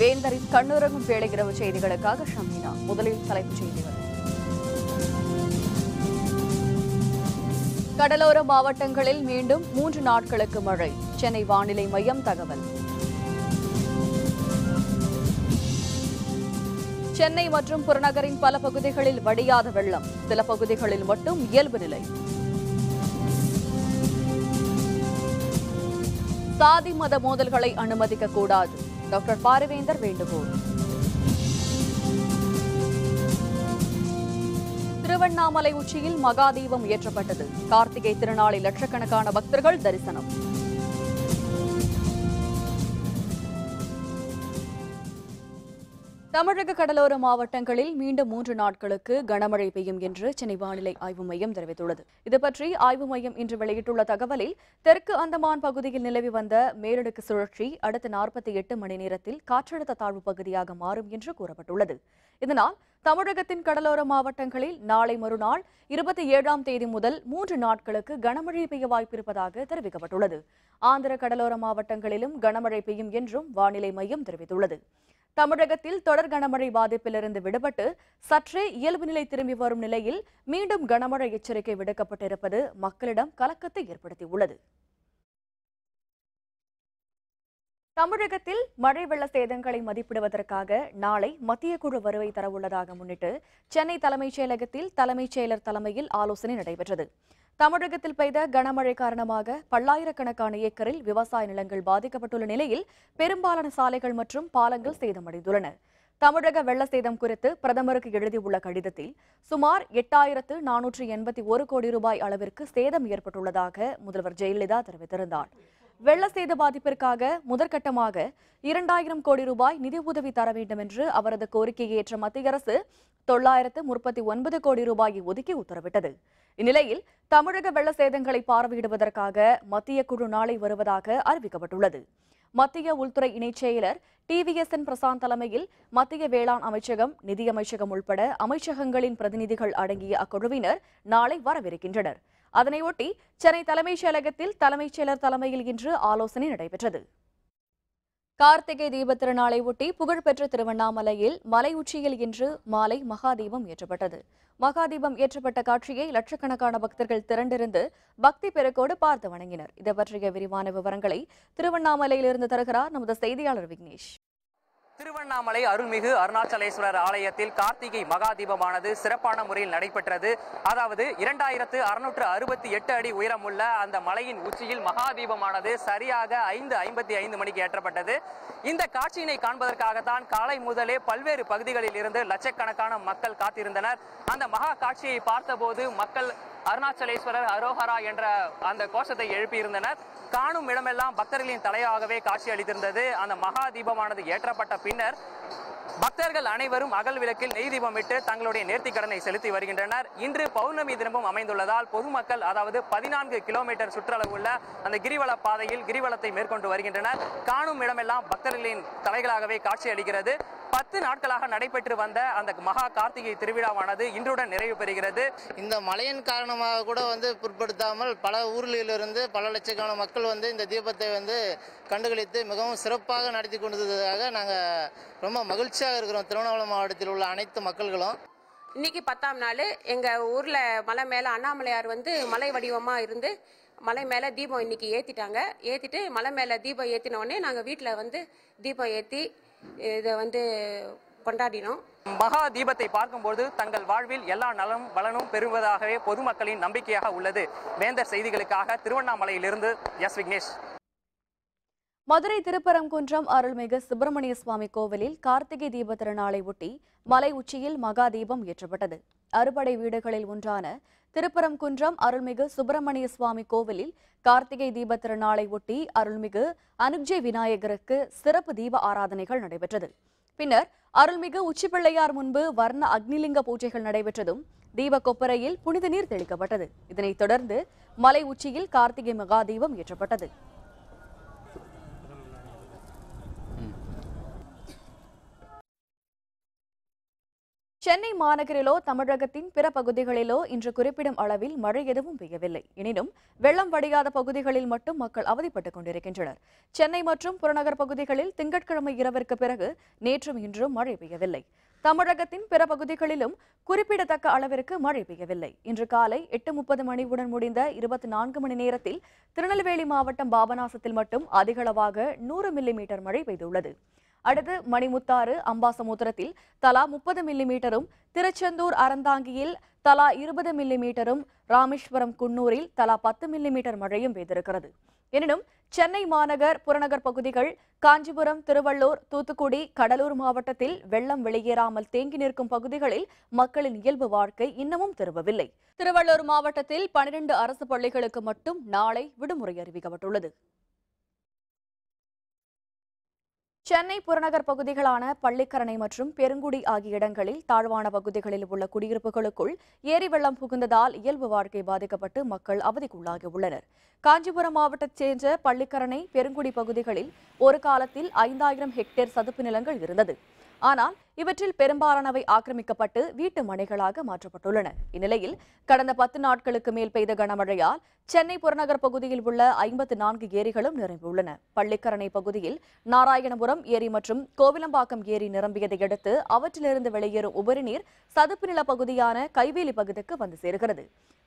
வேந்தரின் கண்ணுறங்கும் வேலை செய்திகளுக்காக ஷமீனா முதலில் தலைப்புச் செய்திகள் கடலோர மாவட்டங்களில் மீண்டும் மூன்று நாட்களுக்கு மழை சென்னை வானிலை மையம் தகவல் சென்னை மற்றும் புறநகரின் பல பகுதிகளில் வடியாத வெள்ளம் சில பகுதிகளில் மட்டும் இயல்பு நிலை சாதி மத மோதல்களை அனுமதிக்க கூடாது டாக்டர் பாரவேந்தர் வேண்டுகோள் திருவண்ணாமலை உச்சியில் மகாதீபம் இயற்றப்பட்டது கார்த்திகை திருநாளை லட்சக்கணக்கான பக்தர்கள் தரிசனம் தமிழக கடலோர மாவட்டங்களில் மீண்டும் மூன்று நாட்களுக்கு கனமழை பெய்யும் என்று சென்னை வானிலை ஆய்வு மையம் தெரிவித்துள்ளது இதுபற்றி ஆய்வு மையம் இன்று வெளியிட்டுள்ள தகவலில் தெற்கு அந்தமான் பகுதியில் நிலவி வந்த மேலடுக்கு சுழற்சி அடுத்த நாற்பத்தி எட்டு மணி நேரத்தில் காற்றழுத்த தாழ்வு பகுதியாக மாறும் என்று கூறப்பட்டுள்ளது இதனால் தமிழகத்தின் கடலோர மாவட்டங்களில் நாளை மறுநாள் இருபத்தி ஏழாம் தேதி முதல் மூன்று நாட்களுக்கு கனமழை பெய்ய வாய்ப்பிருப்பதாக தெரிவிக்கப்பட்டுள்ளது ஆந்திர கடலோர மாவட்டங்களிலும் கனமழை பெய்யும் என்றும் வானிலை மையம் தெரிவித்துள்ளது தமிழகத்தில் தொடர் கனமழை பாதிப்பிலிருந்து விடுபட்டு சற்றே இயல்பு நிலை திரும்பி வரும் நிலையில் மீண்டும் கனமழை எச்சரிக்கை விடுக்கப்பட்டிருப்பது மக்களிடம் கலக்கத்தை ஏற்படுத்தியுள்ளது தமிழகத்தில் மழை வெள்ள சேதங்களை மதிப்பிடுவதற்காக நாளை மத்திய குழு வருவை தரவுள்ளதாக முன்னிட்டு சென்னை தலைமைச் செயலகத்தில் தலைமைச் செயலர் தலைமையில் ஆலோசனை நடைபெற்றது தமிழகத்தில் பெய்த கனமழை காரணமாக பல்லாயிரக்கணக்கான ஏக்கரில் விவசாய நிலங்கள் பாதிக்கப்பட்டுள்ள நிலையில் பெரும்பாலான சாலைகள் மற்றும் பாலங்கள் சேதமடைந்துள்ளன தமிழக வெள்ள சேதம் குறித்து பிரதமருக்கு எழுதியுள்ள கடிதத்தில் சுமார் எட்டாயிரத்து நானூற்று எண்பத்தி ஒரு கோடி ரூபாய் அளவிற்கு சேதம் ஏற்பட்டுள்ளதாக முதல்வர் ஜெயலலிதா தெரிவித்திருந்தார் வெள்ள சேத பாதிப்பிற்காக முதற்கட்டமாக இரண்டாயிரம் கோடி ரூபாய் நிதி உதவி தர வேண்டும் என்று அவரது கோரிக்கையை ஏற்ற மத்திய அரசு தொள்ளாயிரத்து முப்பத்தி ஒன்பது கோடி ரூபாயை ஒதுக்கி உத்தரவிட்டது இந்நிலையில் தமிழக வெள்ள சேதங்களை பார்வையிடுவதற்காக மத்திய குழு நாளை வருவதாக அறிவிக்கப்பட்டுள்ளது மத்திய உள்துறை இணைச் செயலர் T V S N Prashanth தலைமையில் மத்திய வேளாண் அமைச்சகம் நிதியமைச்சகம் உள்பட அமைச்சகங்களின் பிரதிநிதிகள் அடங்கிய அக்குழுவினர் நாளை வரவிருக்கின்றனர் அதனையொட்டி சென்னை தலைமைச் செயலகத்தில் தலைமைச் செயலர் தலைமையில் இன்று ஆலோசனை நடைபெற்றது கார்த்திகை தீபத்திருநாளையொட்டி திருநாளை ஒட்டி புகழ்பெற்ற திருவண்ணாமலையில் மலை உச்சியில் இன்று மாலை மகாதீபம் ஏற்றப்பட்டது மகாதீபம் ஏற்றப்பட்ட காட்சியை லட்சக்கணக்கான பக்தர்கள் திரண்டிருந்து பக்தி பெருக்கோடு பார்த்து வணங்கினர் இது பற்றிய விரிவான விவரங்களை திருவண்ணாமலையிலிருந்து தருகிறார் நமது செய்தியாளர் விக்னேஷ் திருவண்ணாமலை அருள்மிகு அருணாச்சலேஸ்வரர் ஆலயத்தில் கார்த்திகை மகாதீபமானது சிறப்பான முறையில் நடைபெற்றது அதாவது இரண்டாயிரத்து அறுநூற்று அறுபத்தி எட்டு அடி உயரமுள்ள அந்த மலையின் உச்சியில் மகாதீபமானது சரியாக ஐந்து ஐம்பத்தி ஐந்து மணிக்கு ஏற்றப்பட்டது இந்த காட்சியினை காண்பதற்காகத்தான் காலை முதலே பல்வேறு பகுதிகளில் இருந்து லட்சக்கணக்கான மக்கள் காத்திருந்தனர் அந்த மகா காட்சியை பார்த்தபோது மக்கள் அருணாச்சலேஸ்வரர் அரோஹரா என்ற அந்த கோஷத்தை எழுப்பியிருந்தனர் காணும் இடமெல்லாம் பக்தர்களின் தலையாகவே காட்சி அளித்திருந்தது அந்த மகா தீபமானது ஏற்றப்பட்ட பின்னர் பக்தர்கள் அனைவரும் அகல் விளக்கில் நெய் தீபமிட்டு தங்களுடைய நேர்த்தி கடனை செலுத்தி வருகின்றனர் இன்று பௌர்ணமி தினமும் அமைந்துள்ளதால் பொதுமக்கள் அதாவது பதினான்கு கிலோமீட்டர் சுற்றளவு உள்ள அந்த கிரிவல பாதையில் கிரிவலத்தை மேற்கொண்டு வருகின்றனர் காணும் இடமெல்லாம் பக்தர்களின் தலைகளாகவே காட்சி அளிக்கிறது பத்து நாட்களாக நடைபெற்று வந்த அந்த மகா கார்த்திகை திருவிழாவானது இன்றுடன் நிறைவு பெறுகிறது இந்த மழையின் காரணமாக கூட வந்து பிற்படுத்தாமல் பல ஊர்களிலிருந்து பல லட்சக்கான மக்கள் வந்து இந்த தீபத்தை வந்து கண்டுகளித்து மிகவும் சிறப்பாக நடத்தி கொண்டதாக நாங்கள் ரொம்ப மகிழ்ச்சி மகிழ்ச்சியாக இருக்கிறோம் திருவண்ணாமலை மாவட்டத்தில் உள்ள அனைத்து மக்கள்களும் இன்னைக்கு பத்தாம் நாள் எங்கள் ஊரில் மலை மேலே அண்ணாமலையார் வந்து மலை வடிவமாக இருந்து மலை மேலே தீபம் இன்னைக்கு ஏற்றிட்டாங்க ஏற்றிட்டு மலை மேலே தீபம் உடனே நாங்கள் வீட்டில் வந்து தீபம் ஏற்றி இதை வந்து கொண்டாடினோம் மகா தீபத்தை பார்க்கும்போது தங்கள் வாழ்வில் எல்லா நலனும் வளனும் பெறுவதாகவே பொதுமக்களின் நம்பிக்கையாக உள்ளது வேந்தர் செய்திகளுக்காக திருவண்ணாமலையிலிருந்து எஸ் விக்னேஷ் மதுரை திருப்பரங்குன்றம் அருள்மிகு சுப்பிரமணிய சுவாமி கோவிலில் கார்த்திகை தீப திருநாளை ஒட்டி மலை உச்சியில் மகா தீபம் ஏற்றப்பட்டது அறுபடை வீடுகளில் ஒன்றான திருப்பரங்குன்றம் அருள்மிகு சுப்பிரமணிய சுவாமி கோவிலில் கார்த்திகை தீப திருநாளை ஒட்டி அருள்மிகு அனுஜய் விநாயகருக்கு சிறப்பு தீப ஆராதனைகள் நடைபெற்றது பின்னர் அருள்மிகு உச்சிப்பிள்ளையார் முன்பு வர்ண அக்னிலிங்க பூஜைகள் நடைபெற்றதும் தீப கொப்பரையில் புனித நீர் தெளிக்கப்பட்டது இதனைத் தொடர்ந்து மலை உச்சியில் கார்த்திகை மகா தீபம் ஏற்றப்பட்டது சென்னை மாநகரிலோ தமிழகத்தின் பிற பகுதிகளிலோ இன்று குறிப்பிடும் அளவில் மழை எதுவும் பெய்யவில்லை எனினும் வெள்ளம் வடியாத பகுதிகளில் மட்டும் மக்கள் அவதிப்பட்டுக் கொண்டிருக்கின்றனர் சென்னை மற்றும் புறநகர் பகுதிகளில் திங்கட்கிழமை இரவிற்கு பிறகு நேற்றும் இன்றும் மழை பெய்யவில்லை தமிழகத்தின் பிற பகுதிகளிலும் குறிப்பிடத்தக்க அளவிற்கு மழை பெய்யவில்லை இன்று காலை எட்டு முப்பது மணியுடன் முடிந்த இருபத்தி நான்கு மணி நேரத்தில் திருநெல்வேலி மாவட்டம் பாபநாசத்தில் மட்டும் அதிகளவாக நூறு மில்லிமீட்டர் மழை பெய்துள்ளது அடுத்து மணிமுத்தாறு அம்பாசமுத்திரத்தில் தலா முப்பது மில்லிமீட்டரும் திருச்செந்தூர் அறந்தாங்கியில் தலா இருபது மில்லிமீட்டரும் ராமேஸ்வரம் குன்னூரில் தலா பத்து மில்லிமீட்டர் மழையும் பெய்திருக்கிறது எனினும் சென்னை மாநகர் புறநகர் பகுதிகள் காஞ்சிபுரம் திருவள்ளூர் தூத்துக்குடி கடலூர் மாவட்டத்தில் வெள்ளம் வெளியேறாமல் தேங்கி நிற்கும் பகுதிகளில் மக்களின் இயல்பு வாழ்க்கை இன்னமும் திரும்பவில்லை திருவள்ளூர் மாவட்டத்தில் பனிரெண்டு அரசு பள்ளிகளுக்கு மட்டும் நாளை விடுமுறை அறிவிக்கப்பட்டுள்ளது சென்னை புறநகர் பகுதிகளான பள்ளிக்கரணை மற்றும் பெருங்குடி ஆகிய இடங்களில் தாழ்வான பகுதிகளில் உள்ள குடியிருப்புகளுக்குள் ஏரி வெள்ளம் புகுந்ததால் இயல்பு வாழ்க்கை பாதிக்கப்பட்டு மக்கள் அவதிக்குள்ளாகியுள்ளனர் காஞ்சிபுரம் மாவட்டத்தைச் சேர்ந்த பள்ளிக்கரணை பெருங்குடி பகுதிகளில் ஒரு காலத்தில் ஐந்தாயிரம் ஹெக்டேர் சதுப்பு நிலங்கள் இருந்தது ஆனால் இவற்றில் பெரும்பாலானவை ஆக்கிரமிக்கப்பட்டு வீட்டு மனைகளாக மாற்றப்பட்டுள்ளன இந்நிலையில் கடந்த பத்து நாட்களுக்கு மேல் பெய்த கனமழையால் சென்னை புறநகர் பகுதியில் உள்ள ஐம்பத்து நான்கு ஏரிகளும் நிரம்பியுள்ளன பள்ளிக்கரணை பகுதியில் நாராயணபுரம் ஏரி மற்றும் கோவிலம்பாக்கம் ஏரி நிரம்பியதை அடுத்து அவற்றிலிருந்து வெளியேறும் உபரிநீர் சதுப்பு நில பகுதியான கைவேலி பகுதிக்கு வந்து சேருகிறது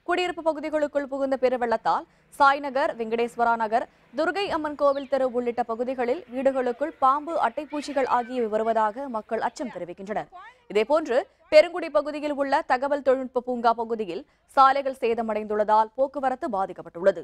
குடியிருப்பு பகுதிகளுக்குள் புகுந்த பெருவெள்ளத்தால் சாய்நகர் வெங்கடேஸ்வரா நகர் துர்கை அம்மன் கோவில் தெரு உள்ளிட்ட பகுதிகளில் வீடுகளுக்குள் பாம்பு அட்டைப்பூச்சிகள் ஆகியவை வருவதாக மக்கள் அச்சம் தெரிவிக்கின்றனர் இதேபோன்று பெருங்குடி பகுதியில் உள்ள தகவல் தொழில்நுட்ப பூங்கா பகுதியில் சாலைகள் சேதமடைந்துள்ளதால் போக்குவரத்து பாதிக்கப்பட்டுள்ளது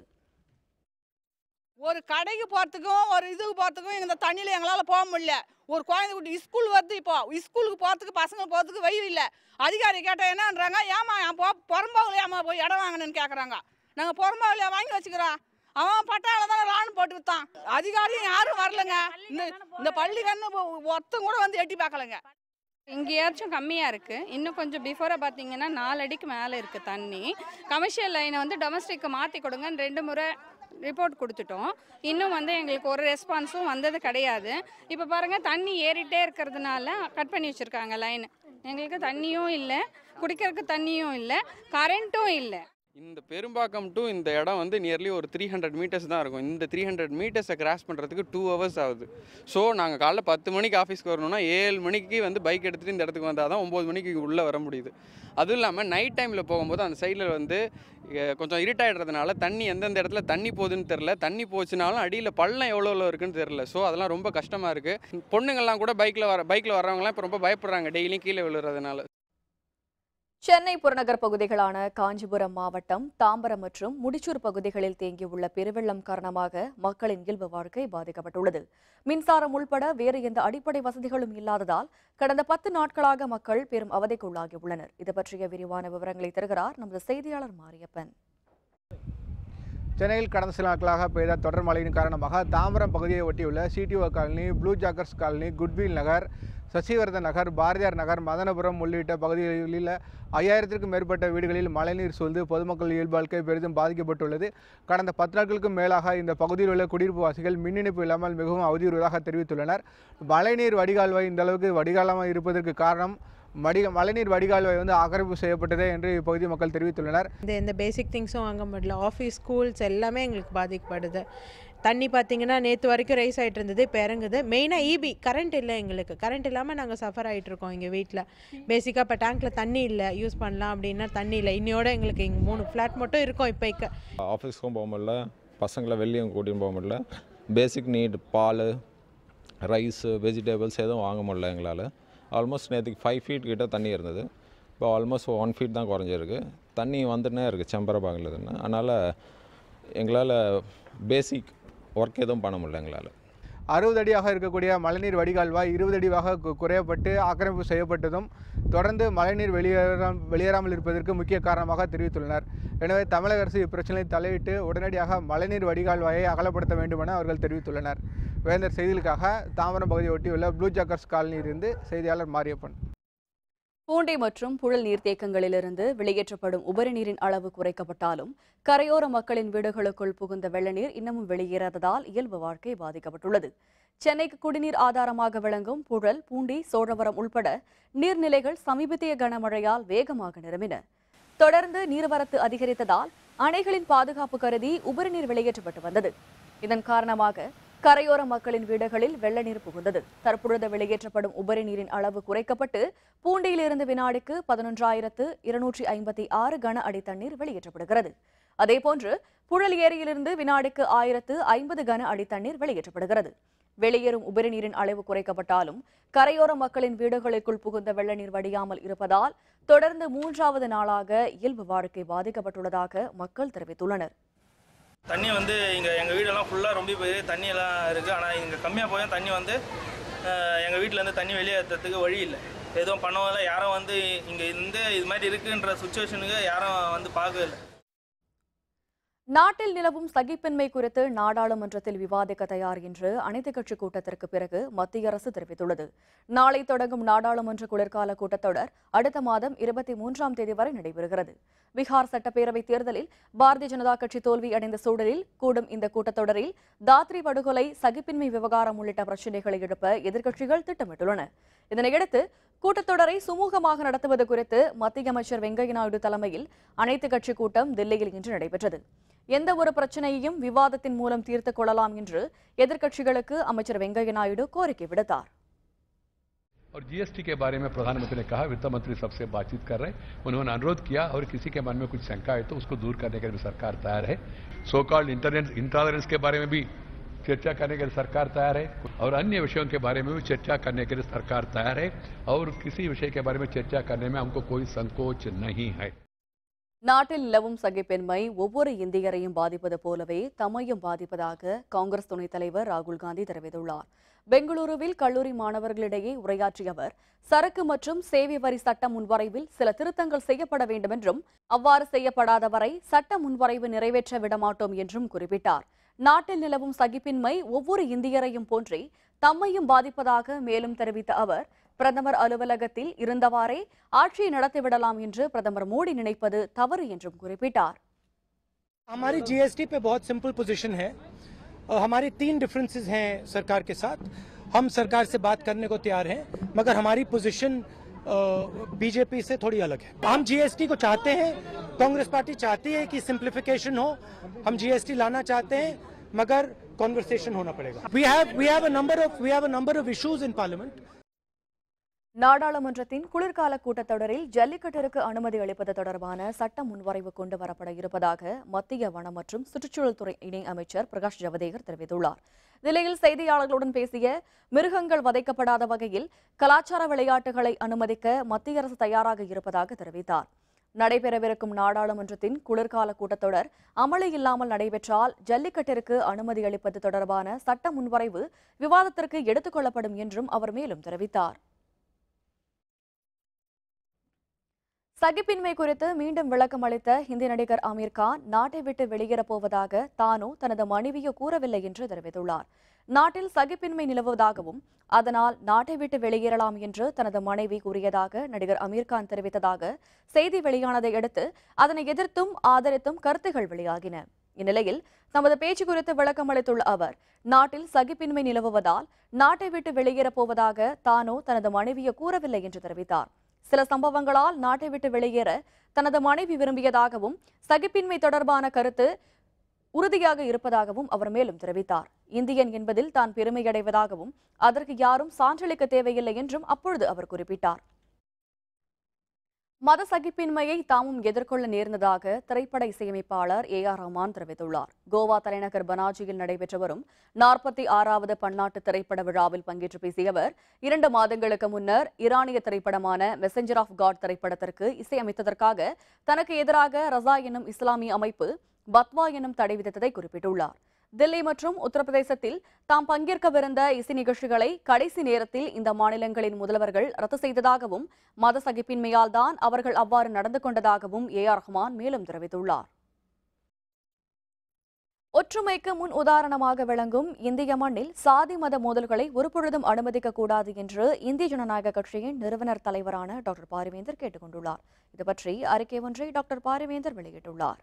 ஒரு கடைக்கு போகிறதுக்கும் ஒரு இதுக்கு போகிறதுக்கும் இந்த தண்ணியில் எங்களால் போக முடியல ஒரு குழந்தை குட்டி ஸ்கூல் வருது இப்போ ஸ்கூலுக்கு போகிறதுக்கு பசங்க போகிறதுக்கு வயிறு இல்லை அதிகாரி கேட்டால் என்னன்றாங்க ஏமா என் போ புறம்பாவில் ஏமா போய் இடம் வாங்கணும்னு கேட்குறாங்க நாங்கள் புறம்பாவில் வாங்கி வச்சுக்கிறோம் அவன் பட்டாள தான் ராணு போட்டு விற்றான் அதிகாரியும் யாரும் வரலங்க இந்த பள்ளி கண்ணு ஒருத்தம் கூட வந்து எட்டி பார்க்கலங்க இங்கேயாச்சும் கம்மியாக இருக்குது இன்னும் கொஞ்சம் பிஃபோராக பார்த்தீங்கன்னா நாலு அடிக்கு மேலே இருக்குது தண்ணி கமர்ஷியல் லைனை வந்து டொமஸ்டிக்கு மாற்றி கொடுங்க ரெண்டு முறை ரிப்போர்ட் கொடுத்துட்டோம் இன்னும் வந்து எங்களுக்கு ஒரு ரெஸ்பான்ஸும் வந்தது கிடையாது இப்போ பாருங்கள் தண்ணி ஏறிட்டே இருக்கிறதுனால கட் பண்ணி வச்சுருக்காங்க லைன் எங்களுக்கு தண்ணியும் இல்லை குடிக்கிறதுக்கு தண்ணியும் இல்லை கரண்ட்டும் இல்லை இந்த பெரும்பாக்கம் டு இந்த இடம் வந்து நியர்லி ஒரு த்ரீ ஹண்ட்ரட் மீட்டர்ஸ் தான் இருக்கும் இந்த த்ரீ ஹண்ட்ரட் மீட்டர்ஸை கிராஸ் பண்ணுறதுக்கு டூ ஹவர்ஸ் ஆகுது ஸோ நாங்கள் காலைல பத்து மணிக்கு ஆஃபீஸ்க்கு வரணும்னா ஏழு மணிக்கு வந்து பைக் எடுத்துகிட்டு இந்த இடத்துக்கு வந்தால் தான் ஒம்பது மணிக்கு உள்ளே வர முடியுது அதுவும் இல்லாமல் நைட் டைமில் போகும்போது அந்த சைடில் வந்து கொஞ்சம் இருட்டாயிடுறதுனால தண்ணி எந்தெந்த இடத்துல தண்ணி போகுதுன்னு தெரில தண்ணி போச்சுனாலும் அடியில் பள்ளம் எவ்வளோ இருக்குன்னு தெரில ஸோ அதெல்லாம் ரொம்ப கஷ்டமாக இருக்குது பொண்ணுங்கள்லாம் கூட பைக்கில் வர பைக்கில் வரவங்களாம் இப்போ ரொம்ப பயப்படுறாங்க டெய்லியும் கீழே விழுறதுனால சென்னை புறநகர் பகுதிகளான காஞ்சிபுரம் மாவட்டம் தாம்பரம் மற்றும் முடிச்சூர் பகுதிகளில் தேங்கியுள்ள பெருவெள்ளம் காரணமாக மக்களின் இயல்பு வாழ்க்கை பாதிக்கப்பட்டுள்ளது மின்சாரம் உள்பட வேறு எந்த அடிப்படை வசதிகளும் இல்லாததால் கடந்த பத்து நாட்களாக மக்கள் பெரும் அவதிக்குள்ளாகியுள்ளனர் இது பற்றிய விரிவான விவரங்களை தருகிறார் நமது செய்தியாளர் மாரியப்பன் சென்னையில் கடந்த சில நாட்களாக பெய்த தொடர் மழையின் காரணமாக தாம்பரம் பகுதியை ஒட்டியுள்ள CTO colony blue joggers colony goodwill Nagar Sasivardhan Nagar Bharathiyar Nagar Madanapuram உள்ளிட்ட பகுதிகளில் ஐயாயிரத்திற்கும் மேற்பட்ட வீடுகளில் மழைநீர் சூழ்ந்து பொதுமக்கள் இயல்பாழ்க்கை பெரிதும் பாதிக்கப்பட்டுள்ளது கடந்த பத்து நாட்களுக்கும் மேலாக இந்த பகுதியில் உள்ள குடியிருப்பு வாசிகள் மின் இணைப்பு இல்லாமல் மிகவும் அவதியுறுவதாக தெரிவித்துள்ளனர் மழைநீர் வடிகால்வாய் இந்த அளவுக்கு வடிகாலமாக இருப்பதற்கு காரணம் வடிக மழைநீர் வடிகால் வந்து ஆக்கிரமிப்பு செய்யப்பட்டது என்று இப்பகுதி மக்கள் தெரிவித்துள்ளனர் இந்த இந்த பேசிக் திங்ஸும் வாங்க முடியல ஆஃபீஸ் ஸ்கூல்ஸ் எல்லாமே எங்களுக்கு பாதிக்கப்படுது தண்ணி பார்த்தீங்கன்னா நேற்று வரைக்கும் ரைஸ் ஆகிட்டு இருந்தது இப்போ இறங்குது மெயினாக ஈபி கரண்ட் இல்லை எங்களுக்கு கரண்ட் இல்லாமல் நாங்கள் சஃபர் ஆகிட்டு இருக்கோம் எங்கள் வீட்டில் பேசிக்காக இப்போ டேங்க்கில் தண்ணி இல்லை யூஸ் பண்ணலாம் அப்படின்னா தண்ணி இல்லை இன்னையோட எங்களுக்கு இங்கே மூணு ஃப்ளாட் மட்டும் இருக்கும் இப்போக்கு ஆஃபீஸ்க்கும் போக முடியல பசங்களை வெளியும் கூட்டியும் போக முடியல பேசிக் நீட் பால் ரைஸு வெஜிடபிள்ஸ் எதுவும் வாங்க முடியல எங்களால் ஆல்மோஸ்ட் நேற்றுக்கு ஃபைவ் ஃபீட் கிட்டே தண்ணி இருந்தது இப்போ ஆல்மோஸ்ட் ஒன் ஃபீட் தான் குறைஞ்சிருக்கு தண்ணி வந்துன்னே இருக்குது செம்பரபாகில் தானே அதனால் எங்களால் பேசிக் ஒர்க் எதுவும் பண்ண முடியல எங்களால் அறுபது அடியாக இருக்கக்கூடிய மழைநீர் வடிகால்வாய் இருபது அடிவாக குறையப்பட்டு ஆக்கிரமிப்பு செய்யப்பட்டதும் தொடர்ந்து மழைநீர் வெளியேற வெளியேறாமல் இருப்பதற்கு முக்கிய காரணமாக தெரிவித்துள்ளனர் எனவே தமிழக அரசு இப்பிரச்சனையை தலையிட்டு உடனடியாக மழைநீர் வடிகால்வாயை அகலப்படுத்த வேண்டுமென அவர்கள் தெரிவித்துள்ளனர் வேந்தர் செய்திகளுக்காக தாம்பரம் பகுதியை ஒட்டியுள்ள ப்ளூ ஜாக்கர்ஸ் காலனியிலிருந்து செய்தியாளர் மாரியப்பன் பூண்டை மற்றும் புழல் நீர்த்தேக்கங்களிலிருந்து வெளியேற்றப்படும் உபரி நீரின் அளவு குறைக்கப்பட்டாலும் கரையோர மக்களின் வீடுகளுக்குள் புகுந்த வெள்ளநீர் இன்னமும் வெளியேறாததால் இயல்பு வாழ்க்கை பாதிக்கப்பட்டுள்ளது சென்னைக்கு குடிநீர் ஆதாரமாக விளங்கும் புழல் பூண்டி சோழவரம் உள்பட நீர்நிலைகள் சமீபத்திய கனமழையால் வேகமாக நிரம்பின தொடர்ந்து நீர்வரத்து அதிகரித்ததால் அணைகளின் பாதுகாப்பு கருதி உபரி நீர் வெளியேற்றப்பட்டு வந்தது இதன் காரணமாக கரையோர மக்களின் வீடுகளில் வெள்ள நீர் புகுந்தது தற்பொழுது வெளியேற்றப்படும் உபரி நீரின் அளவு குறைக்கப்பட்டு பூண்டியிலிருந்து வினாடிக்கு பதினொன்றாயிரத்து இருநூற்றி ஐம்பத்தி ஆறு கன அடி தண்ணீர் வெளியேற்றப்படுகிறது அதேபோன்று புழல் ஏரியிலிருந்து வினாடிக்கு ஆயிரத்து ஐம்பது கன அடி தண்ணீர் வெளியேற்றப்படுகிறது வெளியேறும் உபரி நீரின் அளவு குறைக்கப்பட்டாலும் கரையோர மக்களின் வீடுகளுக்குள் புகுந்த வெள்ள நீர் வடியாமல் இருப்பதால் தொடர்ந்து மூன்றாவது நாளாக இயல்பு வாழ்க்கை பாதிக்கப்பட்டுள்ளதாக மக்கள் தெரிவித்துள்ளனர் தண்ணி வந்து இங்கே எங்கள் வீடெல்லாம் ஃபுல்லாக ரொம்ப பெரிய தண்ணியெல்லாம் இருக்குது ஆனால் இங்கே கம்மியாக போய் தண்ணி வந்து எங்கள் வீட்டிலேருந்து தண்ணி வெளியேற்றுறதுக்கு வழி இல்லை எதுவும் பண்ணவும் இல்லை யாரும் வந்து இங்கே இந்த இது மாதிரி இருக்குன்ற சுச்சுவேஷனுக்கு யாரும் வந்து பார்க்கவே இல்லை நாட்டில் நிலவும் சகிப்பின்மை குறித்து நாடாளுமன்றத்தில் விவாதிக்க தயார் என்று அனைத்துக் கட்சிக் கூட்டத்திற்கு பிறகு மத்திய அரசு தெரிவித்துள்ளது நாளை தொடங்கும் நாடாளுமன்ற குளிர்கால கூட்டத்தொடர் அடுத்த மாதம் இருபத்தி மூன்றாம் தேதி வரை நடைபெறுகிறது பீகார் சட்டப்பேரவைத் தேர்தலில் பாரதிய ஜனதா கட்சி தோல்வி அடைந்த சூழலில் கூடும் இந்த கூட்டத்தொடரில் தாத்ரி படுகொலை சகிப்பின்மை விவகாரம் உள்ளிட்ட பிரச்சினைகளை எழுப்ப எதிர்க்கட்சிகள் திட்டமிட்டுள்ளன இதனையடுத்து கூட்டத்தொடரை சுமூகமாக நடத்துவது குறித்து மத்திய அமைச்சர் வெங்கையா நாயுடு தலைமையில் அனைத்து கட்சி கூட்டம் தில்லியில் இன்று நடைபெற்றது எந்த ஒரு பிரச்சனையையும் விவாதத்தின் மூலம் தீர்த்துக் கொள்ளலாம் என்று எதிர்க்கட்சிகளுக்கு அமைச்சர் வெங்கையா நாயுடு கோரிக்கை விடுத்தார் और जीएसटी के बारे में प्रधानमंत्री ने कहा वित्त मंत्री सबसे बातचीत कर रहे हैं उन्होंने अनुरोध किया और किसी के मन में कुछ शंका है तो उसको दूर करने के लिए सरकार तैयार है सो कॉल्ड इंटरनेट इंटॉलरेंस के बारे में भी चर्चा करने के लिए सरकार तैयार है और अन्य विषयों के बारे में भी चर्चा करने के लिए सरकार तैयार है और किसी विषय के बारे में चर्चा करने में हमको कोई संकोच नहीं है நாட்டில் நிலவும் சகிப்பெண்மை ஒவ்வொரு இந்தியரையும் பாதிப்பது போலவே தம்மையும் பாதிப்பதாக காங்கிரஸ் துணைத் தலைவர் ராகுல் காந்தி தெரிவித்துள்ளார் பெங்களூருவில் கல்லூரி மாணவர்களிடையே உரையாற்றிய அவர் சரக்கு மற்றும் சேவை வரி சட்ட முன்வரைவில் சில திருத்தங்கள் செய்யப்பட வேண்டும் என்றும் அவ்வாறு செய்யப்படாத வரை சட்ட முன்வரைவு நிறைவேற்ற விடமாட்டோம் என்றும் குறிப்பிட்டார் நாட்டில் நிலவும் சகிப்பின்மை ஒவ்வொரு இந்தியரையும் போன்றே தம்மையும் பாதிப்பதாக மேலும் தெரிவித்த அவர் பிரதமர் அலுவலகத்தில் இருந்தவாறே ஆட்சியை நடத்திவிடலாம் என்று பிரதமர் மோடி நினைப்பது தவறு என்றும் குறிப்பிட்டார் हमारी जीएसटी पे बहुत सिंपल पोजीशन है हमारी तीन डिफरेंसेस हैं सरकार के साथ हम सरकार से बात करने को तैयार हैं मगर हमारी पोजीशन बीजेपी से थोड़ी अलग है हम जीएसटी को चाहते हैं कांग्रेस पार्टी चाहती है कि सिंप्लीफिकेशन हो हम जीएसटी लाना चाहते हैं मगर कॉन्वर्सेशन होना पड़ेगा we have we have a number of we have a number of issues in parliament நாடாளுமன்றத்தின் குளிர்கால கூட்டத்தொடரில் ஜல்லிக்கட்டிற்கு அனுமதி அளிப்பது தொடர்பான சட்ட முன்வரைவு கொண்டு வரப்பட இருப்பதாக மத்திய வனம் மற்றும் சுற்றுச்சூழல் துறை இணை அமைச்சர் பிரகாஷ் ஜவடேகர் தெரிவித்துள்ளார் நிலையில் செய்தியாளர்களுடன் பேசிய மிருகங்கள் வதைக்கப்படாத வகையில் கலாச்சார விளையாட்டுகளை அனுமதிக்க மத்திய அரசு தயாராக இருப்பதாக தெரிவித்தார் நடைபெறவிருக்கும் நாடாளுமன்றத்தின் குளிர்கால கூட்டத்தொடர் அமளி இல்லாமல் நடைபெற்றால் ஜல்லிக்கட்டிற்கு அனுமதி அளிப்பது தொடர்பான சட்ட முன்வரைவு விவாதத்திற்கு எடுத்துக் கொள்ளப்படும் என்றும் அவர் மேலும் தெரிவித்தார் சகிப்பின்மை குறித்து மீண்டும் விளக்கம் அளித்த ஹிந்தி நடிகர் அமீர் கான் நாட்டை விட்டு வெளியேறப் போவதாக தானோ தனது மனைவியோ கூறவில்லை என்று தெரிவித்துள்ளார் நாட்டில் சகிப்பின்மை நிலவுவதாகவும் அதனால் நாட்டை விட்டு வெளியேறலாம் என்று தனது மனைவி கூறியதாக நடிகர் அமீர்கான் தெரிவித்ததாக செய்தி வெளியானதை அடுத்து அதனை எதிர்த்தும் ஆதரித்தும் கருத்துகள் வெளியாகின இந்நிலையில் தமது பேச்சு குறித்து விளக்கம் அளித்துள்ள அவர் நாட்டில் சகிப்பின்மை நிலவுவதால் நாட்டை விட்டு வெளியேறப் போவதாக தானோ தனது மனைவியை கூறவில்லை என்று தெரிவித்தார் சில சம்பவங்களால் நாட்டை விட்டு வெளியேற தனது மனைவி விரும்பியதாகவும் சகிப்பின்மை தொடர்பான கருத்து உறுதியாக இருப்பதாகவும் அவர் மேலும் தெரிவித்தார் இந்தியன் என்பதில் தான் பெருமையடைவதாகவும் அதற்கு யாரும் சான்றளிக்க தேவையில்லை என்றும் அப்பொழுது அவர் குறிப்பிட்டார் மத சகிப்பின்மையை தாமும் எதிர்கொள்ள நேர்ந்ததாக திரைப்பட இசையமைப்பாளர் ஏ ஆர் ரஹ்மான் தெரிவித்துள்ளார் கோவா தலைநகர் பனாஜியில் நடைபெற்று வரும் நாற்பத்தி ஆறாவது பன்னாட்டு திரைப்பட விழாவில் பங்கேற்று பேசிய அவர் இரண்டு மாதங்களுக்கு முன்னர் ஈரானிய திரைப்படமான மெசஞ்சர் ஆஃப் காட் திரைப்படத்திற்கு இசையமைத்ததற்காக தனக்கு எதிராக ரசா எனும் இஸ்லாமிய அமைப்பு பத்வா எனும் தடை விதித்ததை குறிப்பிட்டுள்ளார் தில்லி மற்றும் உத்தரப்பிரதேசத்தில் தாம் பங்கேற்கவிருந்த இசை நிகழ்ச்சிகளை கடைசி நேரத்தில் இந்த மாநிலங்களின் முதல்வர்கள் ரத்து செய்ததாகவும் மத சகிப்பின்மையால் தான் அவர்கள் அவ்வாறு நடந்து கொண்டதாகவும் ஏ ஆர் ரஹ்மான் மேலும் தெரிவித்துள்ளார் ஒற்றுமைக்கு முன் உதாரணமாக விளங்கும் இந்திய மண்ணில் சாதி மத மோதல்களை ஒருபொழுதும் அனுமதிக்கக்கூடாது என்று இந்திய ஜனநாயக கட்சியின் நிறுவனர் தலைவரான டாக்டர் பாரிவேந்தர் கேட்டுக்கொண்டுள்ளார் இதுபற்றி அறிக்கை ஒன்றை டாக்டர் பாரிவேந்தர் வெளியிட்டுள்ளார்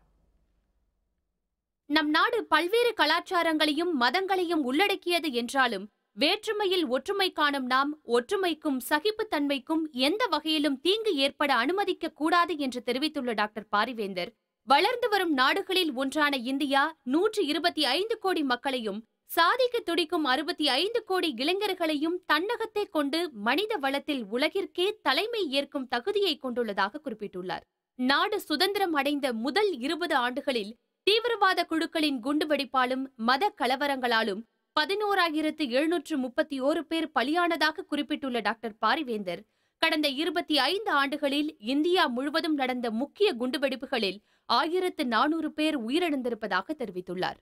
நம் நாடு பல்வேறு கலாச்சாரங்களையும் மதங்களையும் உள்ளடக்கியது என்றாலும் வேற்றுமையில் ஒற்றுமை காணும் நாம் ஒற்றுமைக்கும் சகிப்புத்தன்மைக்கும் எந்த வகையிலும் தீங்கு ஏற்பட அனுமதிக்க கூடாது என்று தெரிவித்துள்ள டாக்டர் பாரிவேந்தர் வளர்ந்து வரும் நாடுகளில் ஒன்றான இந்தியா நூற்றி இருபத்தி ஐந்து கோடி மக்களையும் சாதிக்கு துடிக்கும் அறுபத்தி ஐந்து கோடி இளைஞர்களையும் தன்னகத்தை கொண்டு மனித வளத்தில் உலகிற்கே தலைமை ஏற்கும் தகுதியை கொண்டுள்ளதாக குறிப்பிட்டுள்ளார் நாடு சுதந்திரம் அடைந்த முதல் இருபது ஆண்டுகளில் தீவிரவாத குழுக்களின் குண்டுவெடிப்பாலும் மத கலவரங்களாலும் பதினோராயிரத்து எழுநூற்று முப்பத்தி ஓரு பேர் பலியானதாக குறிப்பிட்டுள்ள டாக்டர் பாரிவேந்தர் கடந்த இருபத்தி ஐந்து ஆண்டுகளில் இந்தியா முழுவதும் நடந்த முக்கிய குண்டுவெடிப்புகளில் ஆயிரத்து நானூறு பேர் உயிரிழந்திருப்பதாக தெரிவித்துள்ளார்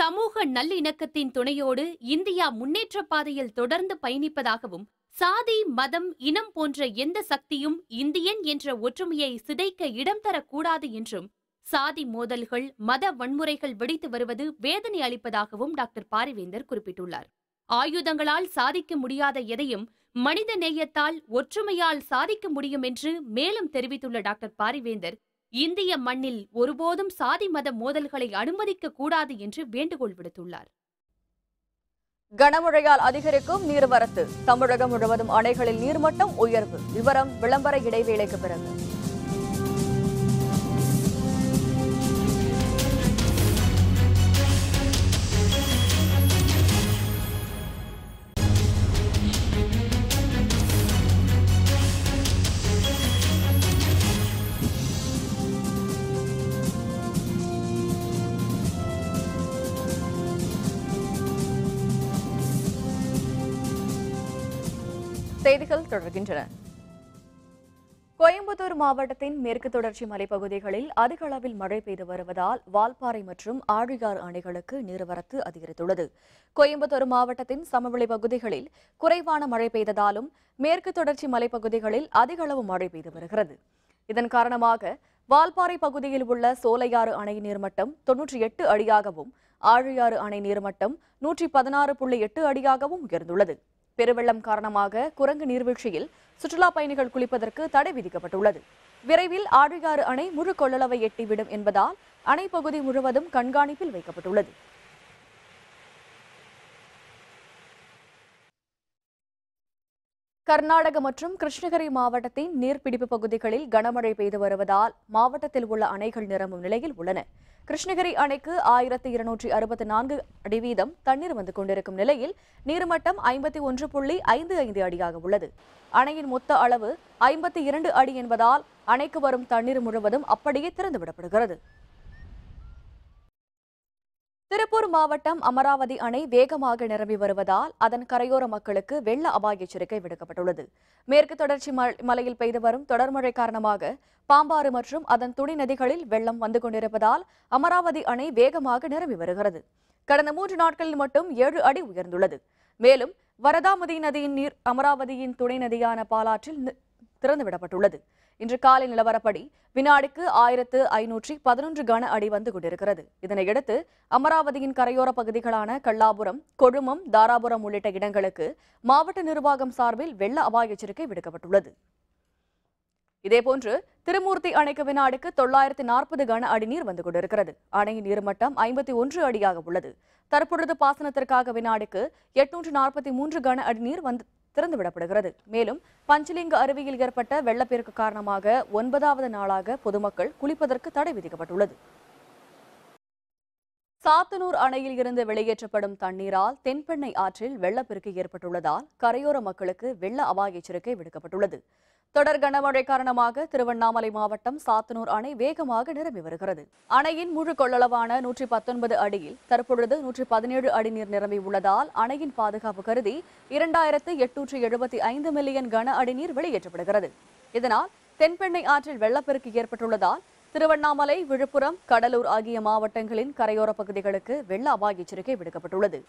சமூக நல்லிணக்கத்தின் துணையோடு இந்தியா முன்னேற்ற பாதையில் தொடர்ந்து பயணிப்பதாகவும் சாதி மதம் இனம் போன்ற எந்த சக்தியும் இந்தியன் என்ற ஒற்றுமையை சிதைக்க இடம் தரக்கூடாது என்றும் சாதி மோதல்கள் மத வன்முறைகள் வெடித்து வருவது வேதனை அளிப்பதாகவும் டாக்டர் பாரிவேந்தர் குறிப்பிட்டுள்ளார் ஆயுதங்களால் சாதிக்க முடியாத எதையும் மனித நேயத்தால் ஒற்றுமையால் சாதிக்க முடியும் என்று மேலும் தெரிவித்துள்ள டாக்டர் பாரிவேந்தர் இந்திய மண்ணில் ஒருபோதும் சாதி மத மோதல்களை அனுமதிக்க கூடாது என்று வேண்டுகோள் விடுத்துள்ளார் கனமழையால் அதிகரிக்கும் நீர்வரத்து தமிழகம் முழுவதும் அணைகளில் நீர்மட்டம் உயர்வு விவரம் விளம்பர இடைவேளைக்கு பிறகு தொடர்கின்றன கோயம்புத்தூர் மாவட்டத்தின் மேற்கு தொடர்ச்சி மலைப்பகுதிகளில் அதிக அளவில் மழை பெய்து வருவதால் வால்பாறை மற்றும் ஆழியார் அணைகளுக்கு நீர்வரத்து அதிகரித்துள்ளது கோயம்புத்தூர் மாவட்டத்தின் சமவெளி பகுதிகளில் குறைவான மழை பெய்ததாலும் மேற்கு தொடர்ச்சி மலைப்பகுதிகளில் அதிக அளவு மழை பெய்து வருகிறது இதன் காரணமாக வால்பாறை பகுதியில் உள்ள சோலையாறு அணை நீர்மட்டம் தொன்னூற்றி எட்டு அடியாகவும் ஆழியாறு அணை நீர்மட்டம் நூற்றி பதினாறு புள்ளி எட்டு அடியாகவும் உயர்ந்துள்ளது பெருவெள்ளம் காரணமாக குரங்கு நீர்வீழ்ச்சியில் சுற்றுலா பயணிகள் குளிப்பதற்கு தடை விதிக்கப்பட்டுள்ளது விரைவில் ஆழியாறு அணை முழு கொள்ளளவை எட்டிவிடும் என்பதால் அணை பகுதி முழுவதும் கண்காணிப்பில் வைக்கப்பட்டுள்ளது கர்நாடக மற்றும் கிருஷ்ணகிரி மாவட்டத்தின் நீர்பிடிப்பு பகுதிகளில் கனமழை பெய்து வருவதால் மாவட்டத்தில் உள்ள அணைகள் நிரம்பும் நிலையில் உள்ளன கிருஷ்ணகிரி அணைக்கு ஆயிரத்தி இருநூற்றி அறுபத்தி நான்கு அடி வீதம் தண்ணீர் வந்து கொண்டிருக்கும் நிலையில் நீர்மட்டம் ஐம்பத்தி ஒன்று புள்ளி ஐந்து ஐந்து அடியாக உள்ளது அணையின் மொத்த அளவு ஐம்பத்தி இரண்டு அடி என்பதால் அணைக்கு வரும் தண்ணீர் முழுவதும் அப்படியே திறந்துவிடப்படுகிறது திருப்பூர் மாவட்டம் அமராவதி அணை வேகமாக நிரம்பி வருவதால் அதன் கரையோர மக்களுக்கு வெள்ள அபாய எச்சரிக்கை விடுக்கப்பட்டுள்ளது மேற்கு தொடர்ச்சி மலையில் பெய்து வரும் தொடர் மழை காரணமாக பாம்பாறு மற்றும் அதன் துணி நதிகளில் வெள்ளம் வந்து கொண்டிருப்பதால் அமராவதி அணை வேகமாக நிரம்பி வருகிறது கடந்த மூன்று நாட்களில் மட்டும் ஏழு அடி உயர்ந்துள்ளது மேலும் வரதாமதி நதியின் நீர் அமராவதியின் துணை நதியான பாலாற்றில் திறந்துவிடப்பட்டுள்ளது இன்று காலை நிலவரப்படி வினாடிக்கு ஆயிரத்து ஐநூற்றி பதினொன்று கன அடி வந்து கொண்டிருக்கிறது இதனையடுத்து அமராவதியின் கரையோர பகுதிகளான கள்ளாபுரம் கொழுமம் தாராபுரம் உள்ளிட்ட இடங்களுக்கு மாவட்ட நிர்வாகம் சார்பில் வெள்ள அபாய எச்சரிக்கை விடுக்கப்பட்டுள்ளது இதேபோன்று திருமூர்த்தி அணைக்கு வினாடிக்கு தொள்ளாயிரத்தி நாற்பது கன அடி நீர் வந்து கொண்டிருக்கிறது அணையின் நீர்மட்டம் ஐம்பத்தி ஒன்று அடியாக உள்ளது தற்பொழுது பாசனத்திற்காக வினாடிக்கு எட்நூற்று நாற்பத்தி மூன்று கன அடி நீர் வந்து திறந்துவிடப்படுகிறது மேலும் பஞ்சலிங்க அருவியில் ஏற்பட்ட வெள்ளப்பெருக்கு காரணமாக ஒன்பதாவது நாளாக பொதுமக்கள் குளிப்பதற்கு தடை விதிக்கப்பட்டுள்ளது சாத்தனூர் அணையில் இருந்து வெளியேற்றப்படும் தண்ணீரால் தென்பெண்ணை ஆற்றில் வெள்ளப்பெருக்கு ஏற்பட்டுள்ளதால் கரையோர மக்களுக்கு வெள்ள அபாய எச்சரிக்கை விடுக்கப்பட்டுள்ளது தொடர் கனமழை காரணமாக திருவண்ணாமலை மாவட்டம் சாத்தனூர் அணை வேகமாக நிரம்பி வருகிறது அணையின் முழு கொள்ளளவான நூற்றி பத்தொன்பது அடியில் தற்பொழுது நூற்றி பதினேழு அடி நீர் நிரம்பி உள்ளதால் அணையின் பாதுகாப்பு கருதி இரண்டாயிரத்து எட்நூற்றி எழுபத்தி ஐந்து மில்லியன் கன அடி நீர் வெளியேற்றப்படுகிறது இதனால் தென்பெண்ணை ஆற்றில் வெள்ளப்பெருக்கு ஏற்பட்டுள்ளதால் திருவண்ணாமலை விழுப்புரம் கடலூர் ஆகிய மாவட்டங்களின் கரையோர பகுதிகளுக்கு வெள்ள அபாய எச்சரிக்கை விடுக்கப்பட்டுள்ளது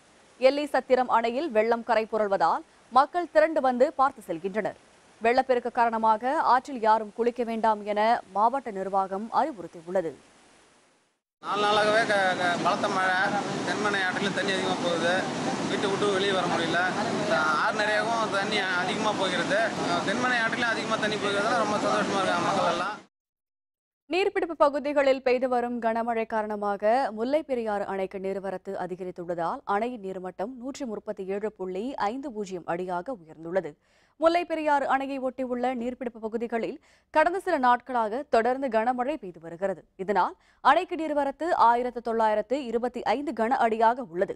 எல்லி சத்திரம் அணையில் வெள்ளம் கரை புரள்வதால் மக்கள் திரண்டு வந்து பார்த்து செல்கின்றனர் வெள்ளப்பெருக்கு காரணமாக ஆற்றில் யாரும் குளிக்க வேண்டாம் என மாவட்ட நிர்வாகம் அறிவுறுத்தியுள்ளது நாலு நாளாகவே பலத்த மழை தென்மனை ஆற்றில் தண்ணி அதிகமாக போகுது வீட்டு விட்டு வெளியே வர முடியல ஆறு நிறையவும் தண்ணி அதிகமாக போகிறது தென்மனை ஆற்றிலும் அதிகமாக தண்ணி போகிறது ரொம்ப சந்தோஷமாக இருக்கு மக்கள் எல்லாம் நீர்பிடிப்பு பகுதிகளில் பெய்து வரும் கனமழை காரணமாக முல்லை பெரியாறு அணைக்கு நீர்வரத்து அதிகரித்துள்ளதால் அணையின் நீர்மட்டம் நூற்றி முப்பத்தி ஏழு புள்ளி ஐந்து பூஜ்ஜியம் அடியாக உயர்ந்துள்ளது முல்லை பெரியாறு அணையை ஒட்டியுள்ள நீர்பிடிப்பு பகுதிகளில் கடந்த சில நாட்களாக தொடர்ந்து கனமழை பெய்து வருகிறது இதனால் அணைக்கு நீர்வரத்து ஆயிரத்து தொள்ளாயிரத்து இருபத்தி ஐந்து கன அடியாக உள்ளது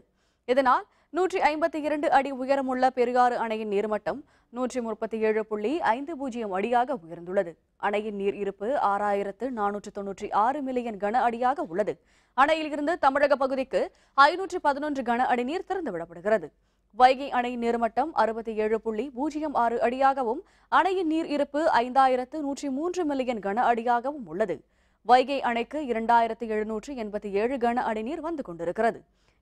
இதனால் நூற்றி ஐம்பத்தி இரண்டு அடி உயரமுள்ள பெரியாறு அணையின் நீர்மட்டம் நூற்றி முப்பத்தி ஏழு புள்ளி ஐந்து பூஜ்ஜியம் அடியாக உயர்ந்துள்ளது அணையின் நீர் இருப்பு ஆறாயிரத்து நானூற்று தொன்னூற்றி ஆறு மில்லியன் கன அடியாக உள்ளது அணையில் இருந்து தமிழக பகுதிக்கு ஐநூற்று பதினொன்று கன அடி நீர் திறந்துவிடப்படுகிறது வைகை அணை நீர்மட்டம் அறுபத்தி ஏழு புள்ளி பூஜ்ஜியம் ஆறு அடியாகவும் அணையின் நீர் இருப்பு ஐந்தாயிரத்து நூற்றி மூன்று மில்லியன் கன அடியாகவும் உள்ளது வைகை அணைக்கு இரண்டாயிரத்து எழுநூற்று எண்பத்தி ஏழு கன அடி நீர் வந்து கொண்டிருக்கிறது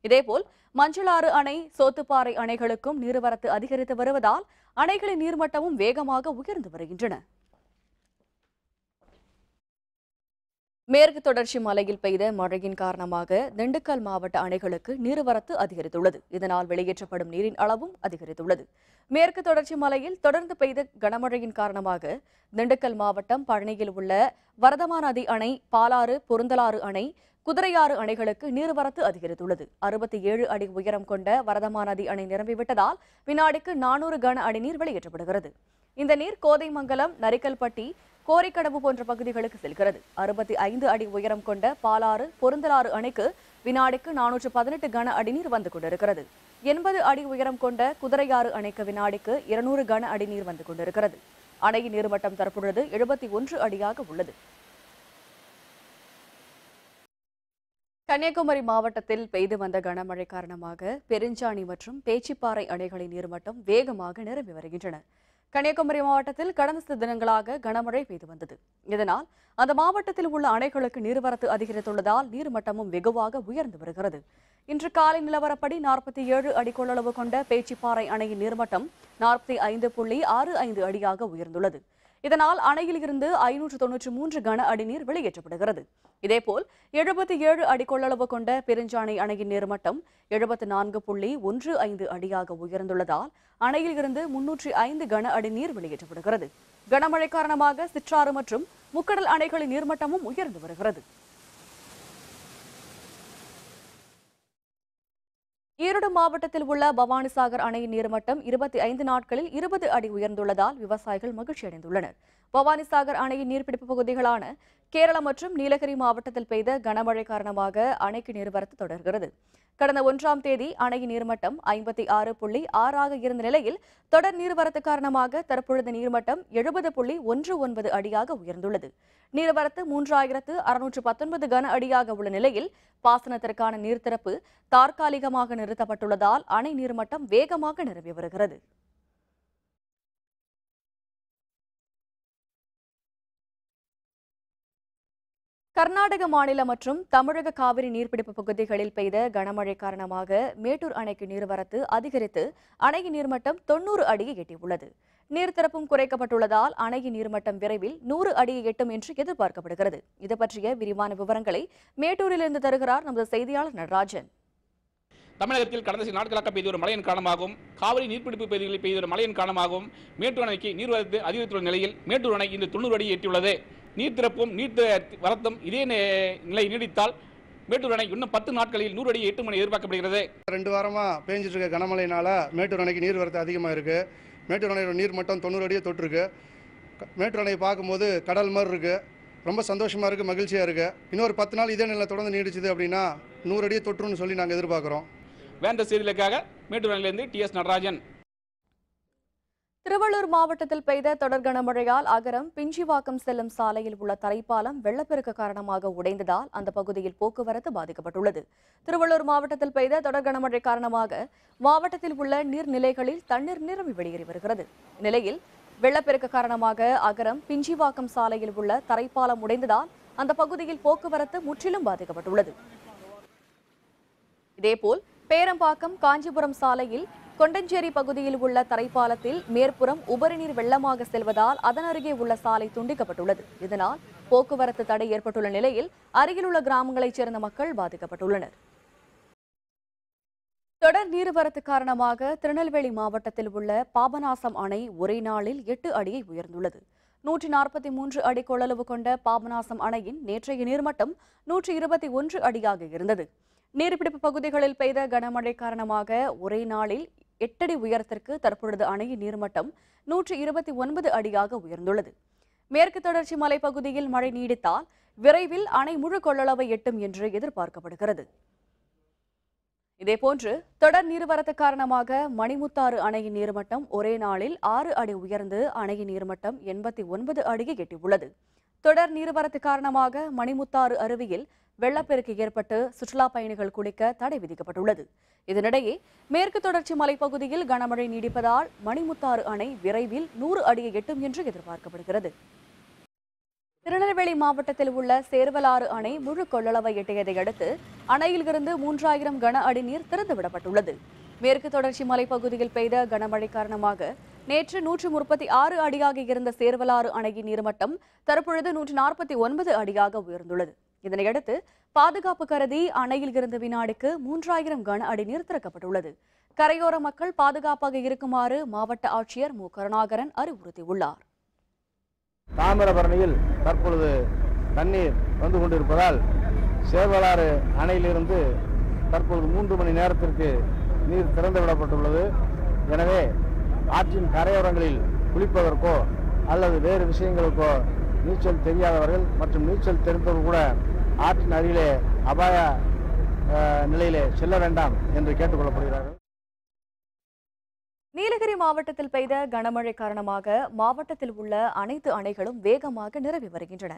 இதேபோல் மஞ்சளாறு அணை சோத்துப்பாறை அணைகளுக்கும் நீர்வரத்து அதிகரித்து வருவதால் அணைகளின் நீர்மட்டமும் வேகமாக உயர்ந்து வருகின்றன மேற்கு தொடர்ச்சி மலையில் பெய்த மழையின் காரணமாக திண்டுக்கல் மாவட்ட அணைகளுக்கு நீர்வரத்து அதிகரித்துள்ளது இதனால் வெளியேற்றப்படும் நீரின் அளவும் அதிகரித்துள்ளது மேற்கு தொடர்ச்சி மலையில் தொடர்ந்து பெய்த கனமழையின் காரணமாக திண்டுக்கல் மாவட்டம் பழனியில் உள்ள வரதமாநதி அணை பாலாறு பொருந்தலாறு அணை குதிரையாறு அணைகளுக்கு நீர்வரத்து அதிகரித்துள்ளது அறுபத்தி ஏழு அடி உயரம் கொண்ட வரதமாநதி அணை நிரம்பிவிட்டதால் வினாடிக்கு நானூறு கன அடி நீர் வெளியேற்றப்படுகிறது இந்த நீர் கோதைமங்கலம் நரிக்கல்பட்டி கோரிக்கடவு போன்ற பகுதிகளுக்கு செல்கிறது அறுபத்தி ஐந்து அடி உயரம் கொண்ட பாலாறு பொருந்தலாறு அணைக்கு வினாடிக்கு நானூற்று பதினெட்டு கன அடி நீர் வந்து கொண்டிருக்கிறது எண்பது அடி உயரம் கொண்ட குதிரையாறு அணைக்கு வினாடிக்கு இருநூறு கன அடி நீர் வந்து கொண்டிருக்கிறது அணையின் நீர்மட்டம் தற்பொழுது எழுபத்தி ஒன்று அடியாக உள்ளது கன்னியாகுமரி மாவட்டத்தில் பெய்து வந்த கனமழை காரணமாக பெருஞ்சாணி மற்றும் பேச்சிப்பாறை அணைகளின் நீர்மட்டம் வேகமாக நிரம்பி வருகின்றன கன்னியாகுமரி மாவட்டத்தில் கடந்த சில தினங்களாக கனமழை பெய்து வந்தது இதனால் அந்த மாவட்டத்தில் உள்ள அணைகளுக்கு நீர்வரத்து அதிகரித்துள்ளதால் நீர்மட்டமும் வெகுவாக உயர்ந்து வருகிறது இன்று காலை நிலவரப்படி நாற்பத்தி ஏழு அடி கொள்ளளவு கொண்ட பேச்சிப்பாறை அணையின் நீர்மட்டம் நாற்பத்தி ஐந்து புள்ளி ஆறு ஐந்து அடியாக உயர்ந்துள்ளது இதனால் அணையில் இருந்து ஐநூற்று தொன்னூற்று மூன்று கன அடி நீர் வெளியேற்றப்படுகிறது இதேபோல் எழுபத்தி ஏழு அடி கொள்ளளவு கொண்ட பெருஞ்சாணை அணையின் நீர்மட்டம் எழுபத்தி நான்கு புள்ளி ஒன்று ஐந்து அடியாக உயர்ந்துள்ளதால் அணையில் இருந்து முன்னூற்றி ஐந்து கன அடி நீர் வெளியேற்றப்படுகிறது கனமழை காரணமாக சிற்றாறு மற்றும் முக்கடல் அணைகளின் நீர்மட்டமும் உயர்ந்து வருகிறது ஈரோடு மாவட்டத்தில் உள்ள பவானிசாகர் அணையின் நீர்மட்டம் இருபத்தி ஐந்து நாட்களில் இருபது அடி உயர்ந்துள்ளதால் விவசாயிகள் மகிழ்ச்சி அடைந்துள்ளனர் பவானிசாகர் அணையின் நீர்பிடிப்பு பகுதிகளான கேரளம் மற்றும் நீலகிரி மாவட்டத்தில் பெய்த கனமழை காரணமாக அணைக்கு நீர்வரத்து தொடர்கிறது கடந்த ஒன்றாம் தேதி அணையின் நீர்மட்டம் ஐம்பத்தி ஆறு புள்ளி ஆறாக இருந்த நிலையில் தொடர் நீர்வரத்து காரணமாக தற்பொழுது நீர்மட்டம் எழுபது புள்ளி ஒன்று ஒன்பது அடியாக உயர்ந்துள்ளது நீர்வரத்து மூன்றாயிரத்து அறுநூற்று பத்தொன்பது கன அடியாக உள்ள நிலையில் பாசனத்திற்கான நீர்த்திறப்பு தற்காலிகமாக நிறுத்தப்பட்டுள்ளதால் அணை நீர்மட்டம் வேகமாக நிரம்பி வருகிறது கர்நாடக மாநில மற்றும் தமிழக காவிரி நீர்பிடிப்பு பகுதிகளில் பெய்த கனமழை காரணமாக மேட்டூர் அணைக்கு நீர்வரத்து அதிகரித்து அணையின் நீர்மட்டம் தொன்னூறு அடியை எட்டியுள்ளது நீர்த்திறப்பும் குறைக்கப்பட்டுள்ளதால் அணையின் நீர்மட்டம் விரைவில் நூறு அடியை எட்டும் என்று எதிர்பார்க்கப்படுகிறது இது பற்றிய விரிவான விவரங்களை மேட்டூரிலிருந்து தருகிறார் நமது செய்தியாளர் நடராஜன் தமிழகத்தில் கடந்த சில நாட்களாக பெய்து ஒரு மழையின் காரணமாகவும் காவிரி நீர்பிடிப்பு பகுதிகளில் பெய்து ஒரு மழையின் காரணமாகவும் மேட்டூர் அணைக்கு நீர்வரத்து அதிகரித்துள்ள நிலையில் மேட்டூர் அணை இன்று தொண்ணூறு அடி எட்டியுள்ளது நீர் திறப்பும் நீர் வரத்தும் இதே நிலை நீடித்தால் மேட்டூர் அணை இன்னும் பத்து நாட்களில் நூறு அடி எட்டு மணி எதிர்பார்க்கப்படுகிறது ரெண்டு வாரமாக பேஞ்சிட்டு இருக்க கனமழையினால மேட்டூர் அணைக்கு நீர் வரத்து அதிகமாக இருக்குது மேட்டூர் அணையோட நீர் மட்டம் தொண்ணூறு அடியை தொட்டிருக்கு மேட்டூர் அணையை பார்க்கும்போது கடல் மாதிரி இருக்கு ரொம்ப சந்தோஷமாக இருக்குது மகிழ்ச்சியாக இருக்குது இன்னொரு பத்து நாள் இதே நிலை தொடர்ந்து நீடிச்சது அப்படின்னா நூறு அடியே தொற்றுன்னு சொல்லி நாங்கள் எதிர்பார்க்குறோம் வேந்த செய்திகளுக்காக மேட்டூர் அணையிலேருந்து டி எஸ் நடராஜன் திருவள்ளூர் மாவட்டத்தில் பெய்த தொடர் கனமழையால் அகரம் பிஞ்சிவாக்கம் செல்லும் சாலையில் உள்ள தரைப்பாலம் வெள்ளப்பெருக்கு காரணமாக உடைந்ததால் அந்த பகுதியில் போக்குவரத்து பாதிக்கப்பட்டுள்ளது திருவள்ளூர் மாவட்டத்தில் பெய்த தொடர் கனமழை காரணமாக மாவட்டத்தில் உள்ள நீர்நிலைகளில் தண்ணீர் நிரம்பி வெளியேறி வருகிறது நிலையில் வெள்ளப்பெருக்கு காரணமாக அகரம் பிஞ்சிவாக்கம் சாலையில் உள்ள தரைப்பாலம் உடைந்ததால் அந்த பகுதியில் போக்குவரத்து முற்றிலும் பாதிக்கப்பட்டுள்ளது இதேபோல் பேரம்பாக்கம் காஞ்சிபுரம் சாலையில் கொண்டஞ்சேரி பகுதியில் உள்ள தரைப்பாலத்தில் மேற்புறம் உபரிநீர் வெள்ளமாக செல்வதால் அதன் அருகே உள்ள சாலை துண்டிக்கப்பட்டுள்ளது இதனால் போக்குவரத்து தடை ஏற்பட்டுள்ள நிலையில் அருகிலுள்ள கிராமங்களைச் சேர்ந்த மக்கள் பாதிக்கப்பட்டுள்ளனர் தொடர் நீர்வரத்து காரணமாக திருநெல்வேலி மாவட்டத்தில் உள்ள பாபநாசம் அணை ஒரே நாளில் எட்டு அடியை உயர்ந்துள்ளது நூற்றி நாற்பத்தி மூன்று அடி கொள்ளளவு கொண்ட பாபநாசம் அணையின் நேற்றைய நீர்மட்டம் நூற்றி இருபத்தி ஒன்று அடியாக இருந்தது நீர்பிடிப்பு பகுதிகளில் பெய்த கனமழை காரணமாக ஒரே நாளில் எட்டடி உயரத்திற்கு தற்பொழுது அணையின் நீர்மட்டம் நூற்றி இருபத்தி ஒன்பது அடியாக உயர்ந்துள்ளது மேற்கு தொடர்ச்சி மலைப்பகுதியில் மழை நீடித்தால் விரைவில் அணை முழு கொள்ளளவை எட்டும் என்று எதிர்பார்க்கப்படுகிறது இதேபோன்று தொடர் நீர்வரத்து காரணமாக மணிமுத்தாறு அணையின் நீர்மட்டம் ஒரே நாளில் ஆறு அடி உயர்ந்து அணையின் நீர்மட்டம் எண்பத்தி ஒன்பது அடியை எட்டியுள்ளது தொடர் நீர்வரத்து காரணமாக மணிமுத்தாறு அருவியில் வெள்ளப்பெருக்கு ஏற்பட்டு சுற்றுலா பயணிகள் குளிக்க தடை விதிக்கப்பட்டுள்ளது இதனிடையே மேற்கு தொடர்ச்சி மலைப்பகுதியில் கனமழை நீடிப்பதால் மணிமுத்தாறு அணை விரைவில் நூறு அடியை எட்டும் என்று எதிர்பார்க்கப்படுகிறது திருநெல்வேலி மாவட்டத்தில் உள்ள சேர்வலாறு அணை முழு கொள்ளளவை எட்டியதை அடுத்து அணையில் இருந்து மூன்றாயிரம் கன அடி நீர் திறந்துவிடப்பட்டுள்ளது மேற்கு தொடர்ச்சி மலைப்பகுதியில் பெய்த கனமழை காரணமாக நேற்று நூற்று முப்பத்தி ஆறு அடியாக இருந்த சேர்வலாறு அணையின் நீர்மட்டம் தற்பொழுது நூற்று நாற்பத்தி ஒன்பது அடியாக உயர்ந்துள்ளது இதனையடுத்து பாதுகாப்பு கருதி அணையில் இருந்த வினாடிக்கு மூன்றாயிரம் கன அடி நீர் திறக்கப்பட்டுள்ளது கரையோர மக்கள் பாதுகாப்பாக இருக்குமாறு மாவட்ட ஆட்சியர் மு கருணாகரன் அறிவுறுத்தியுள்ளார் தாமிரபரணியில் தற்பொழுது தண்ணீர் வந்து கொண்டிருப்பதால் சேர்வலாறு அணையிலிருந்து தற்பொழுது மூன்று மணி நேரத்திற்கு நீர் திறந்து விடப்பட்டுள்ளது எனவே ஆற்றின் கரையோரங்களில் குளிப்பதற்கோ அல்லது வேறு விஷயங்களுக்கோ நீச்சல் தெரியாதவர்கள் மற்றும் நீச்சல் தெரிந்தவர்கள் கூட ஆற்றின் அருகிலே அபாய நிலையிலே செல்ல வேண்டாம் என்று கேட்டுக்கொள்ளப்படுகிறார்கள் நீலகிரி மாவட்டத்தில் பெய்த கனமழை காரணமாக மாவட்டத்தில் உள்ள அனைத்து அணைகளும் வேகமாக நிரவி வருகின்றன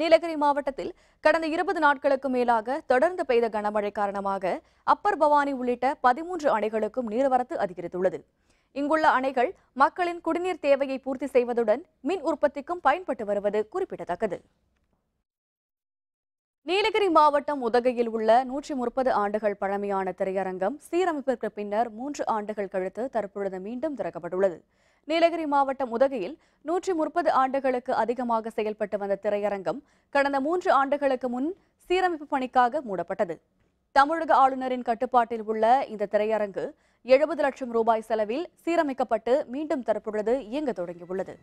நீலகிரி மாவட்டத்தில் கடந்த இருபது நாட்களுக்கு மேலாக தொடர்ந்து பெய்த கனமழை காரணமாக அப்பர் பவானி உள்ளிட்ட பதிமூன்று அணைகளுக்கும் நீர்வரத்து அதிகரித்துள்ளது இங்குள்ள அணைகள் மக்களின் குடிநீர் தேவையை பூர்த்தி செய்வதுடன் மின் உற்பத்திக்கும் பயன்பட்டு வருவது குறிப்பிடத்தக்கது நீலகிரி மாவட்டம் உதகையில் உள்ள நூற்றி முப்பது ஆண்டுகள் பழமையான திரையரங்கம் சீரமைப்பிற்கு பின்னர் மூன்று ஆண்டுகள் கழித்து தற்பொழுது மீண்டும் திறக்கப்பட்டுள்ளது நீலகிரி மாவட்டம் உதகையில் நூற்றி முப்பது ஆண்டுகளுக்கு அதிகமாக செயல்பட்டு வந்த திரையரங்கம் கடந்த மூன்று ஆண்டுகளுக்கு முன் சீரமைப்பு பணிக்காக மூடப்பட்டது தமிழக ஆளுநரின் கட்டுப்பாட்டில் உள்ள இந்த திரையரங்கு எழுபது லட்சம் ரூபாய் செலவில் சீரமைக்கப்பட்டு மீண்டும் தரப்புள்ளது இயங்க தொடங்கியுள்ளது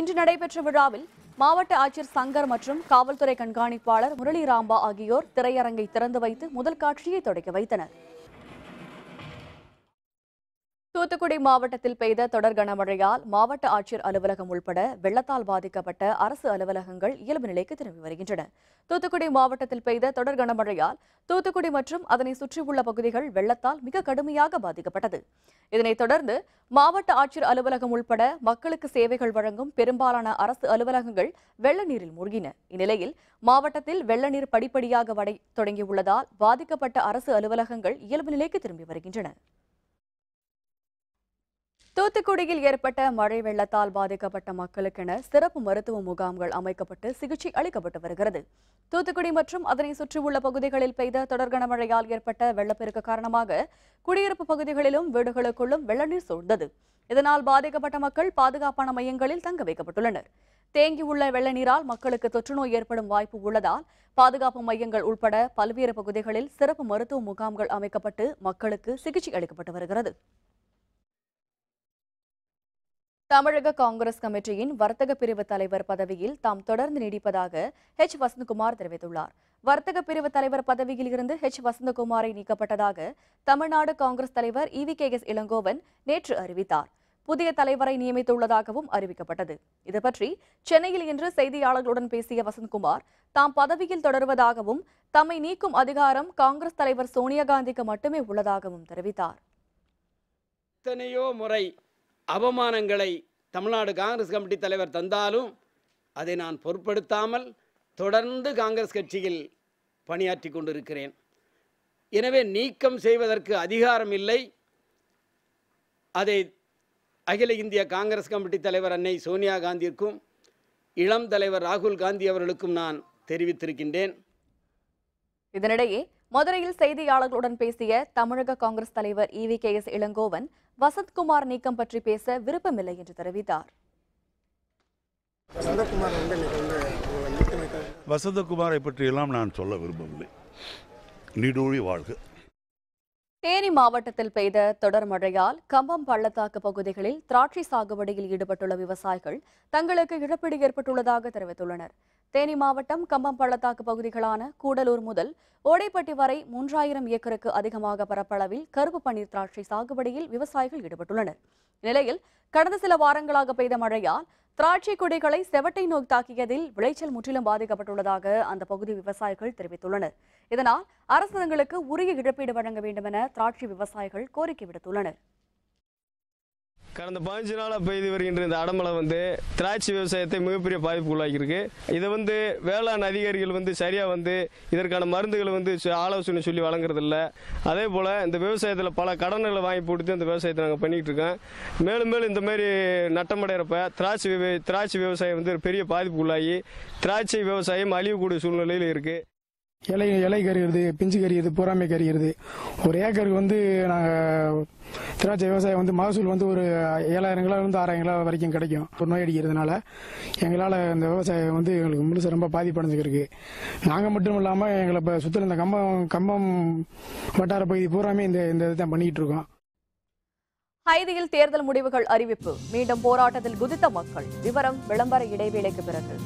இன்று நடைபெற்ற விழாவில் மாவட்ட ஆட்சியர் சங்கர் மற்றும் காவல்துறை கண்காணிப்பாளர் முரளி ராம்பா ஆகியோர் திரையரங்கை திறந்து வைத்து முதல் காட்சியை தொடக்கி வைத்தனர் தூத்துக்குடி மாவட்டத்தில் பெய்த தொடர் கனமழையால் மாவட்ட ஆட்சியர் அலுவலகம் உள்பட வெள்ளத்தால் பாதிக்கப்பட்ட அரசு அலுவலகங்கள் இயல்பு நிலைக்கு திரும்பி வருகின்றன தூத்துக்குடி மாவட்டத்தில் பெய்த தொடர் கனமழையால் தூத்துக்குடி மற்றும் அதனை சுற்றியுள்ள பகுதிகள் வெள்ளத்தால் மிக கடுமையாக பாதிக்கப்பட்டது இதனைத் தொடர்ந்து மாவட்ட ஆட்சியர் அலுவலகம் உள்பட மக்களுக்கு சேவைகள் வழங்கும் பெரும்பாலான அரசு அலுவலகங்கள் வெள்ள நீரில் மூழ்கின இந்நிலையில் மாவட்டத்தில் வெள்ள நீர் படிப்படியாக வடை தொடங்கியுள்ளதால் பாதிக்கப்பட்ட அரசு அலுவலகங்கள் இயல்பு நிலைக்கு திரும்பி வருகின்றன தூத்துக்குடியில் ஏற்பட்ட மழை வெள்ளத்தால் பாதிக்கப்பட்ட மக்களுக்கென சிறப்பு மருத்துவ முகாம்கள் அமைக்கப்பட்டு சிகிச்சை அளிக்கப்பட்டு வருகிறது தூத்துக்குடி மற்றும் அதனை சுற்றியுள்ள பகுதிகளில் பெய்த தொடர் கனமழையால் ஏற்பட்ட வெள்ளப்பெருக்கு காரணமாக குடியிருப்பு பகுதிகளிலும் வீடுகளுக்குள்ளும் வெள்ளநீர் சூழ்ந்தது இதனால் பாதிக்கப்பட்ட மக்கள் பாதுகாப்பான மையங்களில் தங்க வைக்கப்பட்டுள்ளனர் தேங்கியுள்ள வெள்ள நீரால் மக்களுக்கு தொற்றுநோய் ஏற்படும் வாய்ப்பு உள்ளதால் பாதுகாப்பு மையங்கள் உட்பட பல்வேறு பகுதிகளில் சிறப்பு மருத்துவ முகாம்கள் அமைக்கப்பட்டு மக்களுக்கு சிகிச்சை அளிக்கப்பட்டு வருகிறது தமிழக காங்கிரஸ் கமிட்டியின் வர்த்தக பிரிவு தலைவர் பதவியில் தாம் தொடர்ந்து நீடிப்பதாக ஹெச் வசந்தகுமார் தெரிவித்துள்ளார் வர்த்தக பிரிவு தலைவர் பதவியில் இருந்து ஹெச் வசந்தகுமாரை நீக்கப்பட்டதாக தமிழ்நாடு காங்கிரஸ் தலைவர் இ கே எஸ் இளங்கோவன் நேற்று அறிவித்தார் புதிய தலைவரை நியமித்துள்ளதாகவும் அறிவிக்கப்பட்டது இதுபற்றி சென்னையில் இன்று செய்தியாளர்களுடன் பேசிய வசந்த்குமார் தாம் பதவியில் தொடர்வதாகவும் தம்மை நீக்கும் அதிகாரம் காங்கிரஸ் தலைவர் சோனியா காந்திக்கு மட்டுமே உள்ளதாகவும் தெரிவித்தார் எத்தனையோ முறை அவமானங்களை தமிழ்நாடு காங்கிரஸ் கமிட்டி தலைவர் தந்தாலும் அதை நான் பொருட்படுத்தாமல் தொடர்ந்து காங்கிரஸ் கட்சியில் பணியாற்றி கொண்டிருக்கிறேன் எனவே நீக்கம் செய்வதற்கு அதிகாரம் இல்லை அதை அகில இந்திய காங்கிரஸ் கமிட்டி தலைவர் அன்னை சோனியா காந்திக்கும் இளம் தலைவர் ராகுல் காந்தி அவர்களுக்கும் நான் தெரிவித்திருக்கின்றேன் இதனிடையே மதுரையில் செய்தியாளர்களுடன் பேசிய தமிழக காங்கிரஸ் தலைவர் E V K S Elangovan Vasanthkumar நீக்கம் பற்றி பேச விருப்பமில்லை என்று தெரிவித்தார் வசந்தகுமாரை பற்றியெல்லாம் நான் சொல்ல விரும்பவில்லை நீடூழி வாழ்க தேனி மாவட்டத்தில் பெய்த தொடர் மழையால் கம்பம் பள்ளத்தாக்கு பகுதிகளில் திராட்சை சாகுபடியில் ஈடுபட்டுள்ள விவசாயிகள் தங்களுக்கு இழப்பீடு ஏற்பட்டுள்ளதாக தெரிவித்துள்ளனர் தேனி மாவட்டம் கம்பம் பள்ளத்தாக்கு பகுதிகளான கூடலூர் முதல் ஓடைப்பட்டி வரை மூன்றாயிரம் ஏக்கருக்கு அதிகமாக பரப்பளவில் கருப்பு பன்னீர் திராட்சை சாகுபடியில் விவசாயிகள் ஈடுபட்டுள்ளனர் நிலையில் கடந்த சில வாரங்களாக பெய்த மழையால் திராட்சை கொடைகளை செவட்டை நோய் தாக்கியதில் விளைச்சல் முற்றிலும் பாதிக்கப்பட்டுள்ளதாக அந்த பகுதி விவசாயிகள் தெரிவித்துள்ளனர் இதனால் அரசு உரிய இழப்பீடு வழங்க வேண்டும் என திராட்சை விவசாயிகள் கோரிக்கை விடுத்துள்ளனர் கடந்த பதினஞ்சு நாளாக பெய்து வருகின்ற இந்த அடமலை வந்து திராட்சை விவசாயத்தை மிகப்பெரிய பாதிப்பு உள்ளாக்கியிருக்கு இதை வந்து வேளாண் அதிகாரிகள் வந்து சரியாக வந்து இதற்கான மருந்துகளை வந்து ஆலோசனை சொல்லி வழங்குறதில்ல அதே போல் இந்த விவசாயத்தில் பல கடன்களை வாங்கி போட்டு இந்த விவசாயத்தை நாங்கள் பண்ணிக்கிட்டு இருக்கோம் மேலும் மேலும் இந்த மாதிரி நட்டமடைகிறப்ப திராட்சை திராட்சை விவசாயம் வந்து ஒரு பெரிய பாதிப்பு உள்ளாகி திராட்சை விவசாயம் அழியக்கூடிய சூழ்நிலையில் இருக்குது இலை இலை கறிகிறது பிஞ்சு கறிகிறது பூராமை கறிகிறது ஒரு ஏக்கருக்கு வந்து நாங்கள் திராட்சை விவசாயம் வந்து மகசூல் வந்து ஒரு ஏழாயிரம் கிலோலேருந்து ஆறாயிரம் கிலோ வரைக்கும் கிடைக்கும் ஒரு நோய் அடிக்கிறதுனால எங்களால் இந்த விவசாயம் வந்து எங்களுக்கு முழுசு ரொம்ப பாதிப்படைஞ்சிருக்கு நாங்கள் மட்டும் இல்லாமல் எங்களை இப்போ சுற்றில் இந்த கம்பம் கம்பம் வட்டார பகுதி பூராமே இந்த இந்த இதை பண்ணிக்கிட்டு இருக்கோம் ஹைதியில் தேர்தல் முடிவுகள் அறிவிப்பு மீண்டும் போராட்டத்தில் குதித்த மக்கள் விவரம் விளம்பர இடைவேளைக்கு பிறகு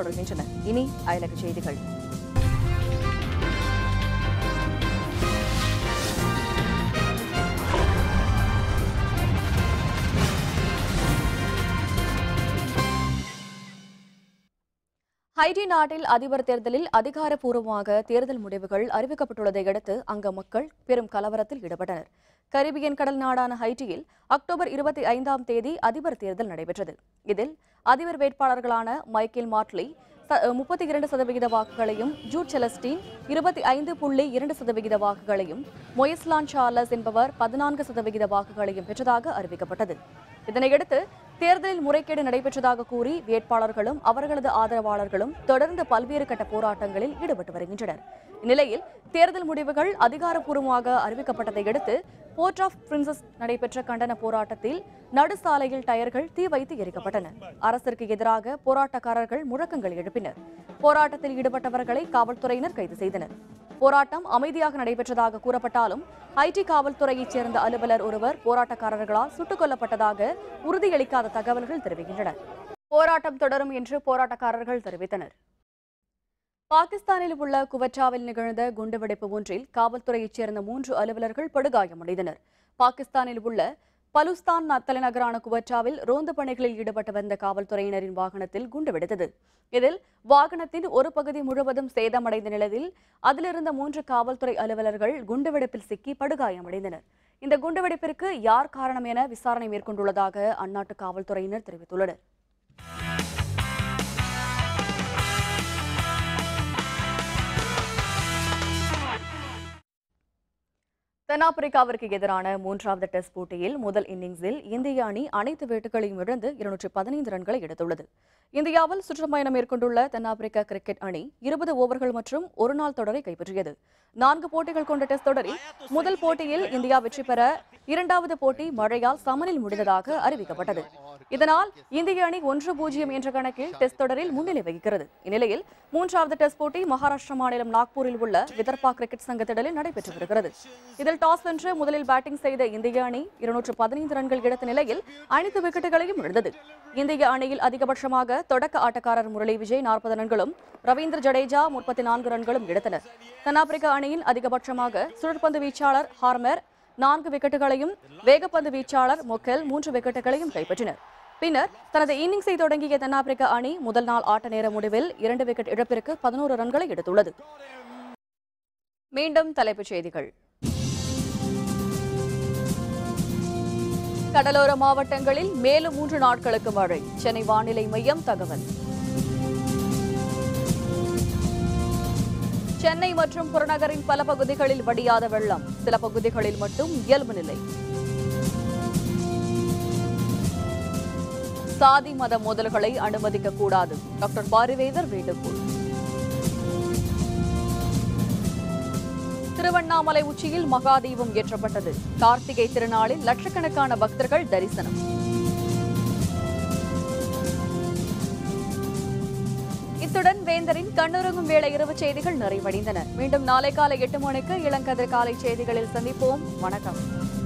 தொடர்கின்றன இனி அயலக செய்திகள் ஹைடி நாட்டில் அதிபர் தேர்தலில் அதிகாரப்பூர்வமாக தேர்தல் முடிவுகள் அறிவிக்கப்பட்டுள்ளதை அடுத்து அங்க மக்கள் பெரும் கலவரத்தில் ஈடுபட்டனர் கரிபியன் கடல் நாடான ஹைட்டியில் அக்டோபர் இருபத்தி ஐந்தாம் தேதி அதிபர் தேர்தல் நடைபெற்றது இதில் அதிபர் வேட்பாளர்களான மைக்கேல் மார்ட்லி முப்பத்தி இரண்டு சதவிகித வாக்குகளையும் ஜூட் செலஸ்டீன் இருபத்தி ஐந்து புள்ளி இரண்டு சதவிகித வாக்குகளையும் மொயஸ்லான் சார்லஸ் என்பவர் பதினான்கு சதவிகித வாக்குகளையும் பெற்றதாக அறிவிக்கப்பட்டது இதனையடுத்து தேர்தலில் முறைகேடு நடைபெற்றதாக கூறி வேட்பாளர்களும் அவர்களது ஆதரவாளர்களும் தொடர்ந்து பல்வேறு கட்ட போராட்டங்களில் ஈடுபட்டு வருகின்றனர் இந்நிலையில் தேர்தல் முடிவுகள் அதிகாரப்பூர்வமாக அறிவிக்கப்பட்டதை அடுத்து போர்ட் ஆஃப் பிரின்சஸ் நடைபெற்ற கண்டன போராட்டத்தில் நடுசாலையில் டயர்கள் தீ வைத்து எரிக்கப்பட்டன அரசிற்கு எதிராக போராட்டக்காரர்கள் முழக்கங்கள் எழுப்பினர் போராட்டத்தில் ஈடுபட்டவர்களை காவல்துறையினர் கைது செய்தனர் போராட்டம் அமைதியாக நடைபெற்றதாக கூறப்பட்டாலும் ஐடி காவல்துறையைச் சேர்ந்த அலுவலர் ஒருவர் போராட்டக்காரர்களால் சுட்டுக் கொல்லப்பட்டதாக உறுதியளிக்காத தகவல்கள் தெரிவிக்கின்றன போராட்டம் தொடரும் என்று போராட்டக்காரர்கள் தெரிவித்தனர் பாகிஸ்தானில் உள்ள குவற்றாவில் நிகழ்ந்த குண்டுவெடிப்பு ஒன்றில் காவல்துறையைச் சேர்ந்த மூன்று அலுவலர்கள் படுகாயமடைந்தனர் பாகிஸ்தானில் உள்ள பலுஸ்தான் தலைநகரான குவற்றாவில் ரோந்து பணிகளில் ஈடுபட்டு வந்த காவல்துறையினரின் வாகனத்தில் குண்டுவெடுத்தது இதில் வாகனத்தின் ஒரு பகுதி முழுவதும் சேதமடைந்த நிலையில் அதிலிருந்த மூன்று காவல்துறை அலுவலர்கள் குண்டுவெடிப்பில் சிக்கி படுகாயமடைந்தனர் இந்த குண்டுவெடிப்பிற்கு யார் காரணம் என விசாரணை மேற்கொண்டுள்ளதாக அந்நாட்டு காவல்துறையினர் தெரிவித்துள்ளனர் தென்னாப்பிரிக்காவிற்கு எதிரான மூன்றாவது டெஸ்ட் போட்டியில் முதல் இன்னிங்ஸில் இந்திய அணி அனைத்து வேட்டுகளையும் இழந்து இருநூற்றி பதினைந்து ரன்களை எடுத்துள்ளது இந்தியாவில் சுற்றுப்பயணம் மேற்கொண்டுள்ள தென்னாப்பிரிக்கா கிரிக்கெட் அணி இருபது ஓவர்கள் மற்றும் ஒருநாள் தொடரை கைப்பற்றியது நான்கு போட்டிகள் கொண்ட டெஸ்ட் தொடரில் முதல் போட்டியில் இந்தியா வெற்றி பெற இரண்டாவது போட்டி மழையால் சமனில் முடிந்ததாக அறிவிக்கப்பட்டது இதனால் இந்திய அணி ஒன்று பூஜ்ஜியம் என்ற கணக்கில் டெஸ்ட் தொடரில் முன்னிலை வகிக்கிறது இந்நிலையில் மூன்றாவது டெஸ்ட் போட்டி மகாராஷ்டிரா மாநிலம் நாக்பூரில் உள்ள விதர்பா கிரிக்கெட் சங்க திடலில் நடைபெற்று வருகிறது இதில் டாஸ் வென்று முதலில் பேட்டிங் செய்த இந்திய அணி இருநூற்று பதினைந்து ரன்கள் எடுத்த நிலையில் அனைத்து விக்கெட்டுகளையும் இழந்தது இந்திய அணியில் அதிகபட்சமாக தொடக்க ஆட்டக்காரர் முரளி விஜய் நாற்பது ரன்களும் ரவீந்திர ஜடேஜா முப்பத்தி நான்கு ரன்களும் எடுத்தனர் தென்னாப்பிரிக்க அணியில் அதிகபட்சமாக சுழற்பந்து வீச்சாளர் ஹார்மர் நான்கு விக்கெட்டுகளையும் வேகப்பந்து வீச்சாளர் மொக்கெல் மூன்று விக்கெட்டுகளையும் கைப்பற்றினர் பின்னர் தனது இன்னிங்ஸை தொடங்கிய தென்னாப்பிரிக்க அணி முதல் நாள் ஆட்ட நேர முடிவில் இரண்டு விக்கெட் இழப்பிற்கு பதினோரு ரன்களை எடுத்துள்ளது மீண்டும் தலைப்புச் செய்திகள் கடலோர மாவட்டங்களில் மேலும் மூன்று நாட்களுக்கு மழை சென்னை வானிலை மையம் தகவல் சென்னை மற்றும் புறநகரின் பல பகுதிகளில் வடியாத வெள்ளம் சில பகுதிகளில் மட்டும் இயல்பு நிலை சாதி மத மோதல்களை அனுமதிக்க கூடாது டாக்டர் பாரிவேதர் வேண்டுகோள் திருவண்ணாமலை உச்சியில் மகாதீபம் ஏற்றப்பட்டது கார்த்திகை திருநாளில் லட்சக்கணக்கான பக்தர்கள் தரிசனம் இத்துடன் வேந்தரின் கண்ணுறங்கும் வேளை இரவு செய்திகள் நிறைவடைந்தன மீண்டும் நாளை காலை எட்டு மணிக்கு இளங்கதிர் காலை செய்திகளில் சந்திப்போம் வணக்கம்